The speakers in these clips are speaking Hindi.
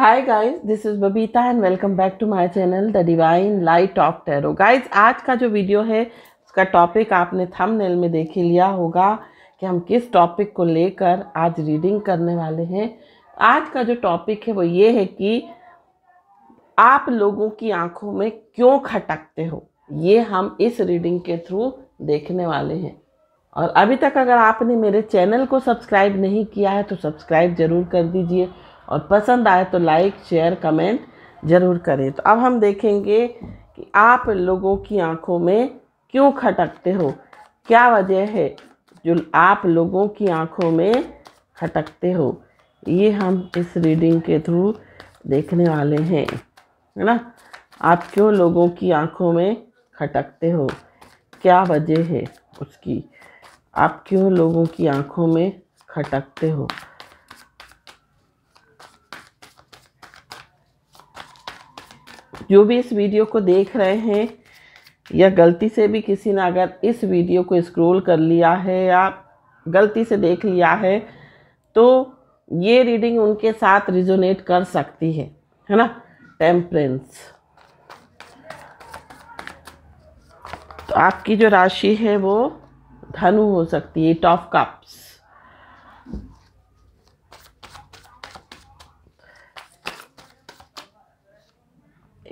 hi guys this is Babita and welcome back to my channel the divine light of tarot guys आज का जो वीडियो है उसका टॉपिक आपने थंबनेल में देख ही लिया होगा कि हम किस टॉपिक को लेकर आज रीडिंग करने वाले हैं आज का जो टॉपिक है वो ये है कि आप लोगों की आंखों में क्यों खटकते हो ये हम इस रीडिंग के थ्रू देखने वाले हैं और अभी तक अगर आपने मेरे चैनल को सब्सक्राइब नहीं किया है तो सब्सक्राइब ज़रूर कर दीजिए और पसंद आए तो लाइक शेयर कमेंट ज़रूर करें तो अब हम देखेंगे कि आप लोगों की आंखों में क्यों खटकते हो क्या वजह है जो आप लोगों की आंखों में खटकते हो ये हम इस रीडिंग के थ्रू देखने वाले हैं है ना आप क्यों लोगों की आंखों में खटकते हो क्या वजह है उसकी आप क्यों लोगों की आंखों में खटकते हो जो भी इस वीडियो को देख रहे हैं या गलती से भी किसी ने अगर इस वीडियो को स्क्रॉल कर लिया है या गलती से देख लिया है तो ये रीडिंग उनके साथ रिजोनेट कर सकती है है ना टेम्परेंस तो आपकी जो राशि है वो धनु हो सकती है टॉफ कप्स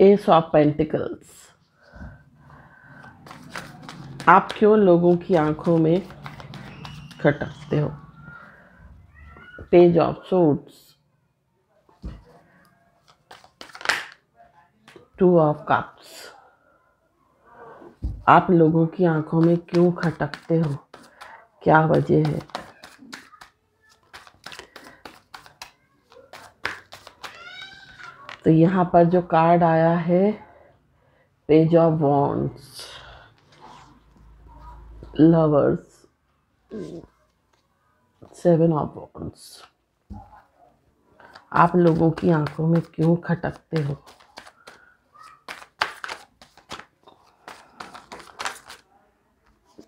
एस ऑफ पेंटिकल्स आप क्यों लोगों की आंखों में खटकते हो page of swords two of cups आप लोगों की आंखों में क्यों खटकते हो क्या वजह है तो यहाँ पर जो कार्ड आया है page of wands lovers seven of wands आप लोगों की आंखों में क्यों खटकते हो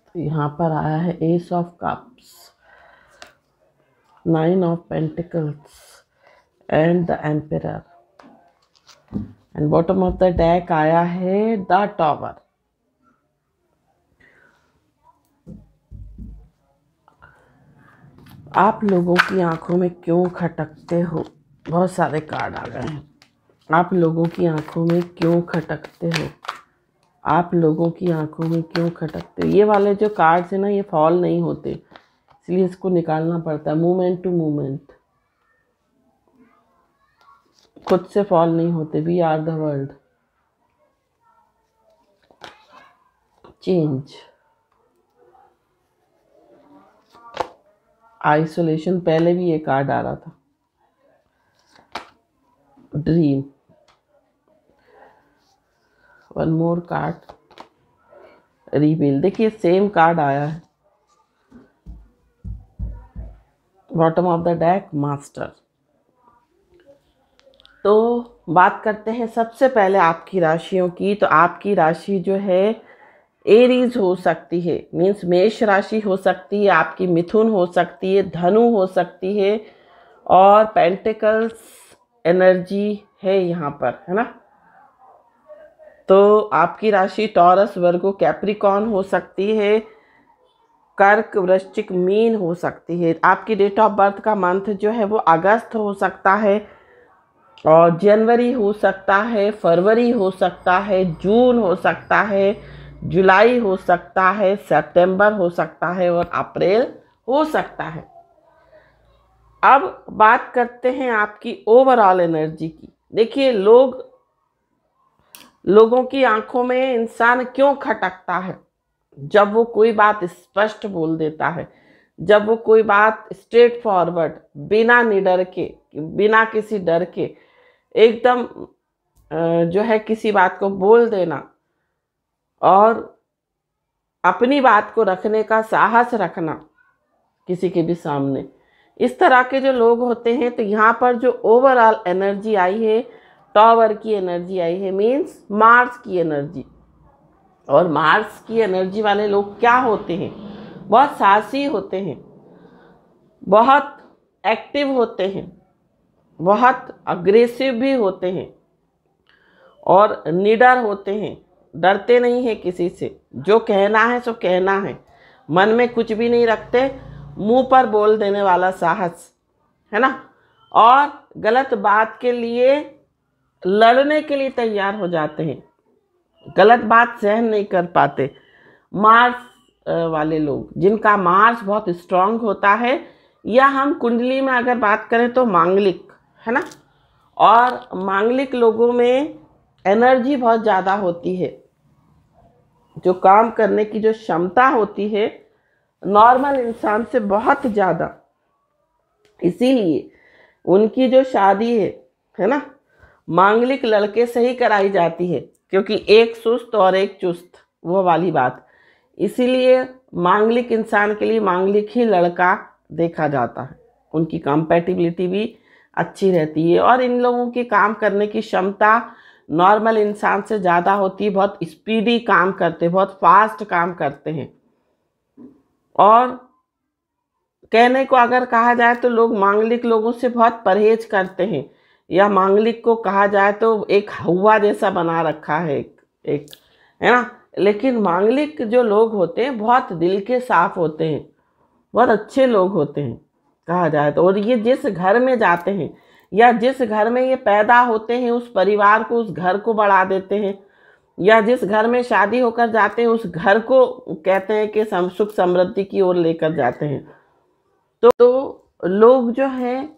तो यहाँ पर आया है ace of cups nine of pentacles and the emperor and bottom of the deck आया है द टॉवर आप लोगों की आंखों में क्यों खटकते हो बहुत सारे कार्ड आ गए हैं आप लोगों की आंखों में क्यों खटकते हो आप लोगों की आंखों में क्यों खटकते हो ये वाले जो कार्ड्स हैं ना ये फॉल नहीं होते इसलिए इसको निकालना पड़ता है मूवमेंट टू मूवमेंट खुद से फॉल नहीं होते we are the world change isolation पहले भी ये कार्ड आ रहा था ड्रीम वन मोर कार्ड रीबिल देखिए सेम कार्ड आया है bottom of the deck master तो बात करते हैं सबसे पहले आपकी राशियों की तो आपकी राशि जो है एरीज हो सकती है मीन्स मेष राशि हो सकती है आपकी मिथुन हो सकती है धनु हो सकती है और पेंटिकल्स एनर्जी है यहाँ पर है ना तो आपकी राशि टॉरस वर्गो कैप्रिकॉन हो सकती है कर्क वृश्चिक मीन हो सकती है आपकी डेट ऑफ बर्थ का मंथ जो है वो अगस्त हो सकता है और जनवरी हो सकता है फरवरी हो सकता है जून हो सकता है जुलाई हो सकता है सितंबर हो सकता है और अप्रैल हो सकता है अब बात करते हैं आपकी ओवरऑल एनर्जी की देखिए लोग लोगों की आंखों में इंसान क्यों खटकता है जब वो कोई बात स्पष्ट बोल देता है जब वो कोई बात स्ट्रेट फॉरवर्ड बिना निडर के बिना किसी डर के एकदम जो है किसी बात को बोल देना और अपनी बात को रखने का साहस रखना किसी के भी सामने इस तरह के जो लोग होते हैं तो यहाँ पर जो ओवरऑल एनर्जी आई है टॉवर की एनर्जी आई है मीन्स मार्स की एनर्जी और मार्स की एनर्जी वाले लोग क्या होते हैं बहुत साहसी होते हैं बहुत एक्टिव होते हैं बहुत अग्रेसिव भी होते हैं और निडर होते हैं डरते नहीं हैं किसी से जो कहना है सो कहना है मन में कुछ भी नहीं रखते मुंह पर बोल देने वाला साहस है ना और गलत बात के लिए लड़ने के लिए तैयार हो जाते हैं गलत बात सहन नहीं कर पाते मार्स वाले लोग जिनका मार्स बहुत स्ट्रांग होता है या हम कुंडली में अगर बात करें तो मांगलिक है ना और मांगलिक लोगों में एनर्जी बहुत ज़्यादा होती है जो काम करने की जो क्षमता होती है नॉर्मल इंसान से बहुत ज़्यादा इसीलिए उनकी जो शादी है है ना मांगलिक लड़के से ही कराई जाती है क्योंकि एक सुस्त और एक चुस्त वो वाली बात इसीलिए मांगलिक इंसान के लिए मांगलिक ही लड़का देखा जाता है उनकी कंपेटिबिलिटी भी अच्छी रहती है और इन लोगों की काम करने की क्षमता नॉर्मल इंसान से ज़्यादा होती है बहुत स्पीडी काम करते हैं बहुत फास्ट काम करते हैं और कहने को अगर कहा जाए तो लोग मांगलिक लोगों से बहुत परहेज करते हैं या मांगलिक को कहा जाए तो एक हवा जैसा बना रखा है एक एक है ना लेकिन मांगलिक जो लोग होते हैं बहुत दिल के साफ होते हैं बहुत अच्छे लोग होते हैं कहा जाए तो और ये जिस घर में जाते हैं या जिस घर में ये पैदा होते हैं उस परिवार को उस घर को बढ़ा देते हैं या जिस घर में शादी होकर जाते हैं उस घर को कहते हैं कि सुख समृद्धि की ओर लेकर जाते हैं तो, तो लोग जो हैं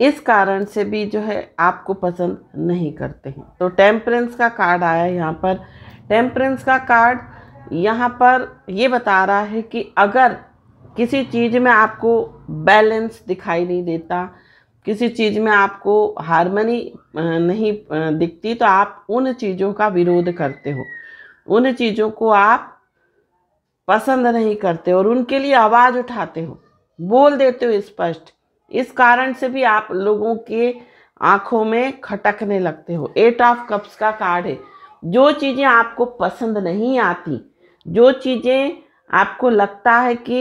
इस कारण से भी जो है आपको पसंद नहीं करते हैं तो टेम्परेंस का कार्ड आया यहाँ पर टेम्परेंस का कार्ड यहाँ पर ये बता रहा है कि अगर किसी चीज़ में आपको बैलेंस दिखाई नहीं देता किसी चीज़ में आपको हारमनी नहीं दिखती तो आप उन चीज़ों का विरोध करते हो उन चीज़ों को आप पसंद नहीं करते और उनके लिए आवाज़ उठाते हो बोल देते हो स्पष्ट इस, इस कारण से भी आप लोगों के आँखों में खटकने लगते हो एट ऑफ कप्स का कार्ड है जो चीज़ें आपको पसंद नहीं आती जो चीज़ें आपको लगता है कि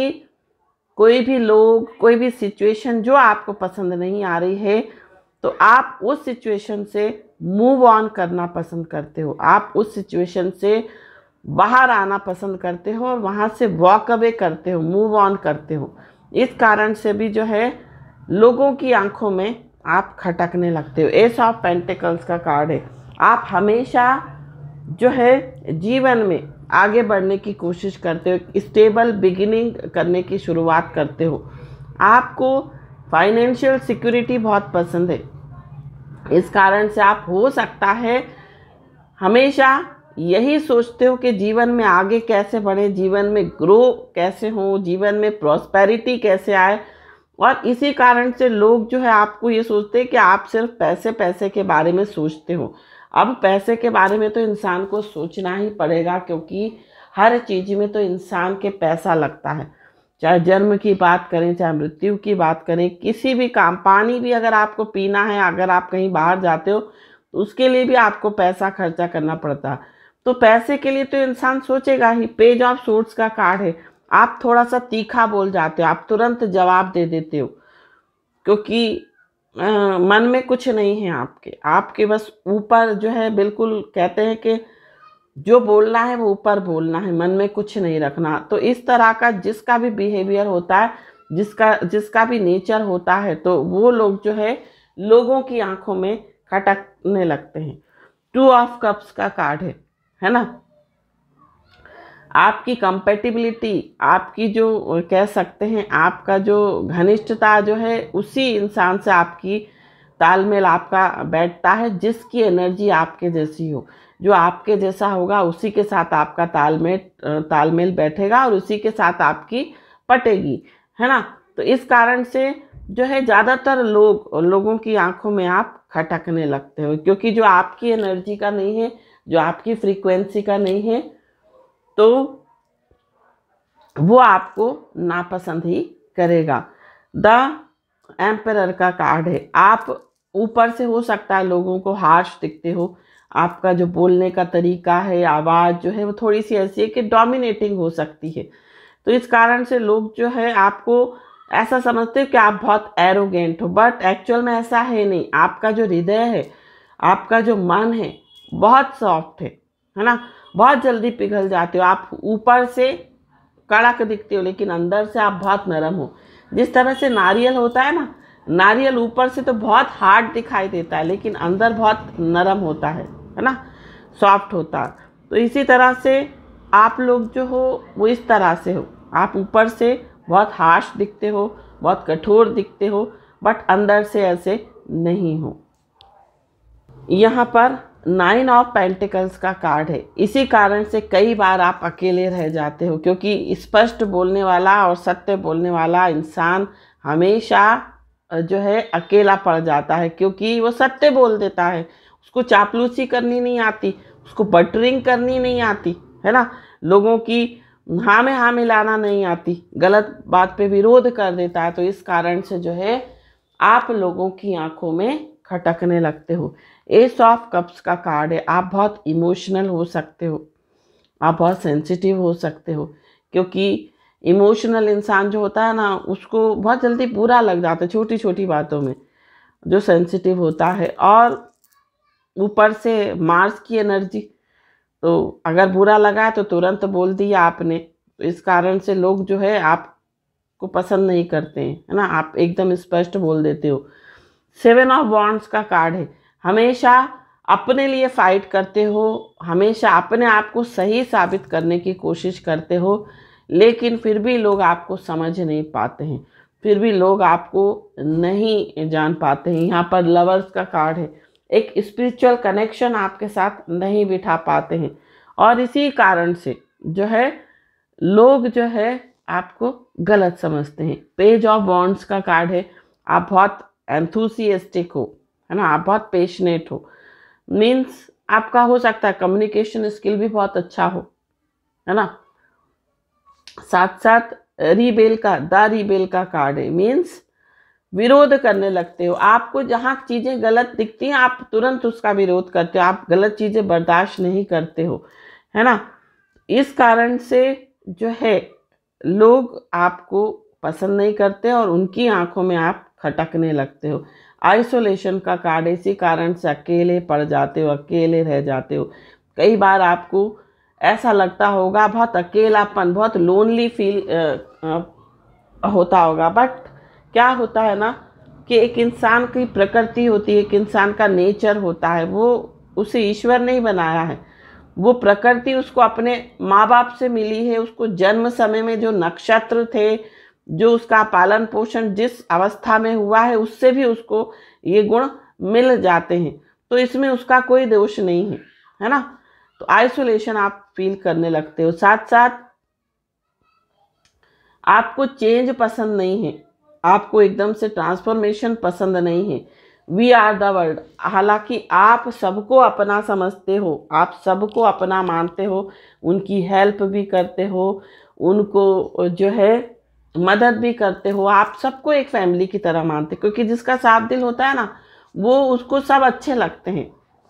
कोई भी लोग कोई भी सिचुएशन जो आपको पसंद नहीं आ रही है तो आप उस सिचुएशन से मूव ऑन करना पसंद करते हो आप उस सिचुएशन से बाहर आना पसंद करते हो और वहाँ से वॉक अवे करते हो मूव ऑन करते हो इस कारण से भी जो है लोगों की आंखों में आप खटकने लगते हो एस ऑफ पेंटिकल्स का कार्ड है आप हमेशा जो है जीवन में आगे बढ़ने की कोशिश करते हो स्टेबल बिगिनिंग करने की शुरुआत करते हो आपको फाइनेंशियल सिक्योरिटी बहुत पसंद है इस कारण से आप हो सकता है हमेशा यही सोचते हो कि जीवन में आगे कैसे बढ़े जीवन में ग्रो कैसे हो जीवन में प्रॉस्पेरिटी कैसे आए और इसी कारण से लोग जो है आपको ये सोचते हैं कि आप सिर्फ पैसे पैसे के बारे में सोचते हो अब पैसे के बारे में तो इंसान को सोचना ही पड़ेगा क्योंकि हर चीज़ में तो इंसान के पैसा लगता है चाहे जन्म की बात करें चाहे मृत्यु की बात करें किसी भी काम पानी भी अगर आपको पीना है अगर आप कहीं बाहर जाते हो तो उसके लिए भी आपको पैसा खर्चा करना पड़ता है तो पैसे के लिए तो इंसान सोचेगा ही पेज ऑफ सूट्स का कार्ड है आप थोड़ा सा तीखा बोल जाते हो आप तुरंत जवाब दे देते हो क्योंकि आ, मन में कुछ नहीं है आपके आपके बस ऊपर जो है बिल्कुल कहते हैं कि जो बोलना है वो ऊपर बोलना है मन में कुछ नहीं रखना तो इस तरह का जिसका भी बिहेवियर होता है जिसका जिसका भी नेचर होता है तो वो लोग जो है लोगों की आंखों में खटकने लगते हैं टू ऑफ कप्स का कार्ड है है ना आपकी कंपेटिबिलिटी आपकी जो कह सकते हैं आपका जो घनिष्ठता जो है उसी इंसान से आपकी तालमेल आपका बैठता है जिसकी एनर्जी आपके जैसी हो जो आपके जैसा होगा उसी के साथ आपका तालमेल तालमेल बैठेगा और उसी के साथ आपकी पटेगी है ना तो इस कारण से जो है ज़्यादातर लोग लोगों की आंखों में आप खटकने लगते हो क्योंकि जो आपकी एनर्जी का नहीं है जो आपकी फ्रीक्वेंसी का नहीं है तो वो आपको नापसंद ही करेगा द एम्पर का कार्ड है आप ऊपर से हो सकता है लोगों को हार्श दिखते हो आपका जो बोलने का तरीका है आवाज़ जो है वो थोड़ी सी ऐसी है कि डोमिनेटिंग हो सकती है तो इस कारण से लोग जो है आपको ऐसा समझते हो कि आप बहुत एरोगेंट हो बट एक्चुअल में ऐसा है नहीं आपका जो हृदय है आपका जो मन है बहुत सॉफ्ट है है ना बहुत जल्दी पिघल जाते हो आप ऊपर से कड़क दिखते हो लेकिन अंदर से आप बहुत नरम हो जिस तरह से नारियल होता है ना नारियल ऊपर से तो बहुत हार्ड दिखाई देता है लेकिन अंदर बहुत नरम होता है है ना सॉफ्ट होता है तो इसी तरह से आप लोग जो हो वो इस तरह से हो आप ऊपर से बहुत हार्श दिखते हो बहुत कठोर दिखते हो बट अंदर से ऐसे नहीं हो यहाँ पर नाइन ऑफ पेंटिकल्स का कार्ड है इसी कारण से कई बार आप अकेले रह जाते हो क्योंकि स्पष्ट बोलने वाला और सत्य बोलने वाला इंसान हमेशा जो है अकेला पड़ जाता है क्योंकि वो सत्य बोल देता है उसको चापलूसी करनी नहीं आती उसको बटरिंग करनी नहीं आती है ना लोगों की हाँ में हाँ मिलाना नहीं आती गलत बात पे विरोध कर देता है तो इस कारण से जो है आप लोगों की आंखों में खटकने लगते हो एस ऑफ कप्स का कार्ड है आप बहुत इमोशनल हो सकते हो आप बहुत सेंसिटिव हो सकते हो क्योंकि इमोशनल इंसान जो होता है ना उसको बहुत जल्दी बुरा लग जाता है छोटी छोटी बातों में जो सेंसिटिव होता है और ऊपर से मार्स की एनर्जी तो अगर बुरा लगा तो तुरंत बोल दिया आपने तो इस कारण से लोग जो है आपको पसंद नहीं करते हैं है ना आप एकदम स्पष्ट बोल देते हो सेवन ऑफ बॉन्ड्स का कार्ड है हमेशा अपने लिए फ़ाइट करते हो हमेशा अपने आप को सही साबित करने की कोशिश करते हो लेकिन फिर भी लोग आपको समझ नहीं पाते हैं फिर भी लोग आपको नहीं जान पाते हैं यहाँ पर लवर्स का कार्ड है एक स्पिरिचुअल कनेक्शन आपके साथ नहीं बिठा पाते हैं और इसी कारण से जो है लोग जो है आपको गलत समझते हैं पेज ऑफ बॉन्ड्स का कार्ड है आप बहुत एंथुसिएस्टिक हो है ना आप बहुत पेशनेट हो मीन्स आपका हो सकता है कम्युनिकेशन स्किल भी बहुत अच्छा हो है ना साथ साथ रीबेल का द रीबेल का कार्ड है मीन्स विरोध करने लगते हो आपको जहाँ चीज़ें गलत दिखती हैं आप तुरंत उसका विरोध करते हो आप गलत चीज़ें बर्दाश्त नहीं करते हो है ना इस कारण से जो है लोग आपको पसंद नहीं करते और उनकी आंखों में आप खटकने लगते हो आइसोलेशन का कार्ड इसी कारण से अकेले पड़ जाते हो अकेले रह जाते हो कई बार आपको ऐसा लगता होगा बहुत अकेलापन बहुत लोनली फील होता होगा बट क्या होता है ना कि एक इंसान की प्रकृति होती है एक इंसान का नेचर होता है वो उसे ईश्वर नहीं बनाया है वो प्रकृति उसको अपने माँ बाप से मिली है उसको जन्म समय में जो नक्षत्र थे जो उसका पालन पोषण जिस अवस्था में हुआ है उससे भी उसको ये गुण मिल जाते हैं तो इसमें उसका कोई दोष नहीं है है ना तो आइसोलेशन आप फील करने लगते हो साथ साथ आपको चेंज पसंद नहीं है आपको एकदम से ट्रांसफॉर्मेशन पसंद नहीं है वी आर द वर्ल्ड हालांकि आप सबको अपना समझते हो आप सबको अपना मानते हो उनकी हेल्प भी करते हो उनको जो है मदद भी करते हो आप सबको एक फैमिली की तरह मानते हो क्योंकि जिसका साफ दिल होता है ना वो उसको सब अच्छे लगते हैं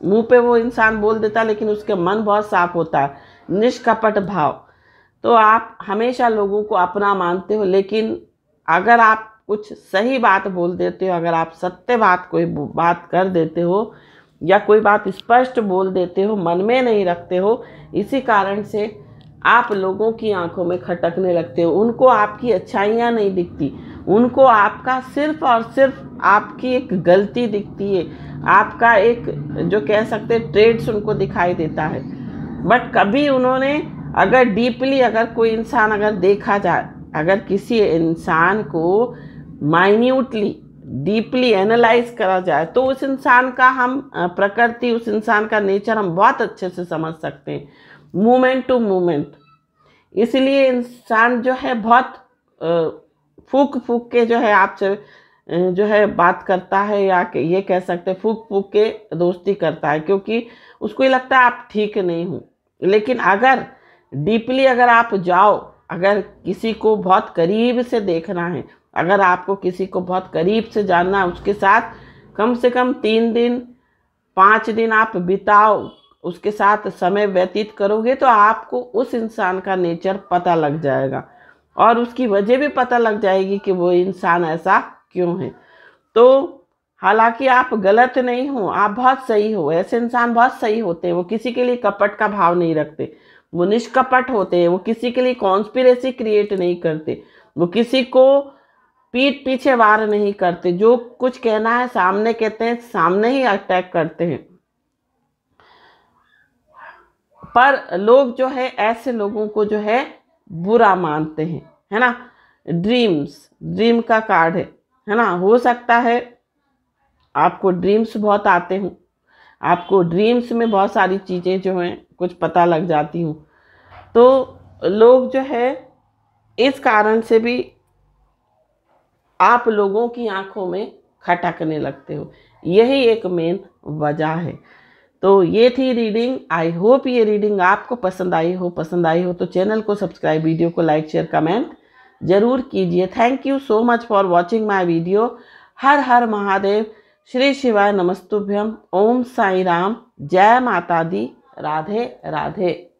मुंह पे वो इंसान बोल देता है लेकिन उसके मन बहुत साफ होता है निष्कपट भाव तो आप हमेशा लोगों को अपना मानते हो लेकिन अगर आप कुछ सही बात बोल देते हो अगर आप सत्य बात कोई बात कर देते हो या कोई बात स्पष्ट बोल देते हो मन में नहीं रखते हो इसी कारण से आप लोगों की आंखों में खटकने लगते हो उनको आपकी अच्छाइयाँ नहीं दिखती उनको आपका सिर्फ और सिर्फ आपकी एक गलती दिखती है आपका एक जो कह सकते ट्रेड्स उनको दिखाई देता है बट कभी उन्होंने अगर डीपली अगर कोई इंसान अगर देखा जाए अगर किसी इंसान को माइन्यूटली डीपली एनालाइज करा जाए तो उस इंसान का हम प्रकृति उस इंसान का नेचर हम बहुत अच्छे से समझ सकते हैं मूमेंट टू मूमेंट इसलिए इंसान जो है बहुत फूक फूक के जो है आपसे जो है बात करता है या ये कह सकते हैं फूक फूक के दोस्ती करता है क्योंकि उसको ये लगता है आप ठीक नहीं हो लेकिन अगर डीपली अगर आप जाओ अगर किसी को बहुत करीब से देखना है अगर आपको किसी को बहुत करीब से जानना है उसके साथ कम से कम तीन दिन पाँच दिन आप बिताओ उसके साथ समय व्यतीत करोगे तो आपको उस इंसान का नेचर पता लग जाएगा और उसकी वजह भी पता लग जाएगी कि वो इंसान ऐसा क्यों है तो हालांकि आप गलत नहीं हो आप बहुत सही हो ऐसे इंसान बहुत सही होते हैं वो किसी के लिए कपट का भाव नहीं रखते वो निष्कपट होते हैं वो किसी के लिए कॉन्स्पिरेसी क्रिएट नहीं करते वो किसी को पीठ पीछे वार नहीं करते जो कुछ कहना है सामने कहते हैं सामने ही अटैक करते हैं पर लोग जो है ऐसे लोगों को जो है बुरा मानते हैं है ना ड्रीम्स ड्रीम का कार्ड है है ना हो सकता है आपको ड्रीम्स बहुत आते हों आपको ड्रीम्स में बहुत सारी चीज़ें जो हैं कुछ पता लग जाती हूँ तो लोग जो है इस कारण से भी आप लोगों की आंखों में खटकने लगते हो यही एक मेन वजह है तो ये थी रीडिंग आई होप ये रीडिंग आपको पसंद आई हो पसंद आई हो तो चैनल को सब्सक्राइब वीडियो को लाइक शेयर कमेंट ज़रूर कीजिए thank you so much for watching my video हर हर महादेव श्री शिवाय नमस्तुभ्यम ओम साई राम जय माता दी राधे राधे